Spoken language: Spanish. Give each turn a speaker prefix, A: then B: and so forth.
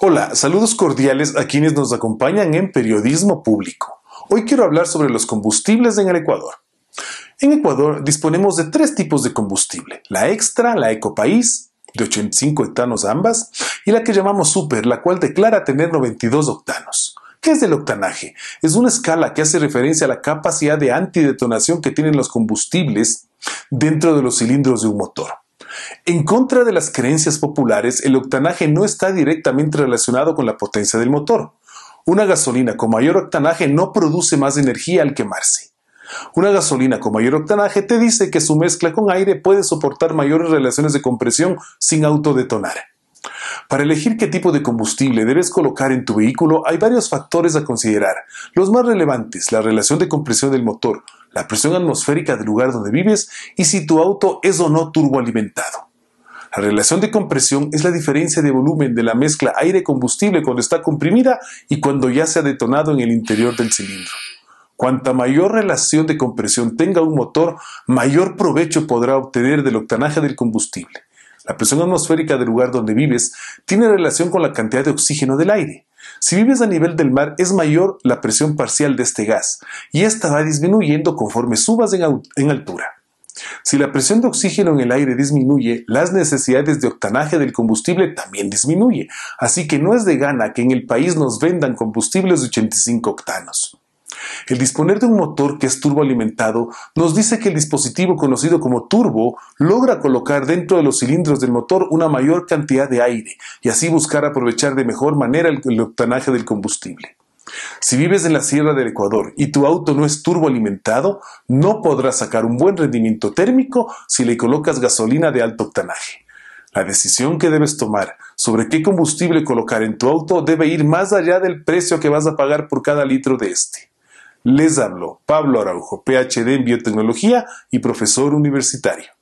A: Hola, saludos cordiales a quienes nos acompañan en Periodismo Público. Hoy quiero hablar sobre los combustibles en el Ecuador. En Ecuador disponemos de tres tipos de combustible, la extra, la ecopaís, de 85 octanos ambas, y la que llamamos super, la cual declara tener 92 octanos. ¿Qué es el octanaje? Es una escala que hace referencia a la capacidad de antidetonación que tienen los combustibles dentro de los cilindros de un motor. En contra de las creencias populares, el octanaje no está directamente relacionado con la potencia del motor. Una gasolina con mayor octanaje no produce más energía al quemarse. Una gasolina con mayor octanaje te dice que su mezcla con aire puede soportar mayores relaciones de compresión sin autodetonar. Para elegir qué tipo de combustible debes colocar en tu vehículo hay varios factores a considerar. Los más relevantes, la relación de compresión del motor, la presión atmosférica del lugar donde vives y si tu auto es o no turboalimentado. La relación de compresión es la diferencia de volumen de la mezcla aire-combustible cuando está comprimida y cuando ya se ha detonado en el interior del cilindro. Cuanta mayor relación de compresión tenga un motor, mayor provecho podrá obtener del octanaje del combustible. La presión atmosférica del lugar donde vives tiene relación con la cantidad de oxígeno del aire. Si vives a nivel del mar es mayor la presión parcial de este gas y esta va disminuyendo conforme subas en, altura. Si la presión de oxígeno en el aire disminuye, las necesidades de octanaje del combustible también disminuye, así que no es de gana que en el país nos vendan combustibles de 85 octanos. El disponer de un motor que es turboalimentado nos dice que el dispositivo conocido como turbo logra colocar dentro de los cilindros del motor una mayor cantidad de aire y así buscar aprovechar de mejor manera el, octanaje del combustible. Si vives en la sierra del Ecuador y tu auto no es turboalimentado, no podrás sacar un buen rendimiento térmico si le colocas gasolina de alto octanaje. La decisión que debes tomar sobre qué combustible colocar en tu auto debe ir más allá del precio que vas a pagar por cada litro de este. Les habló Pablo Araujo, PhD en biotecnología y profesor universitario.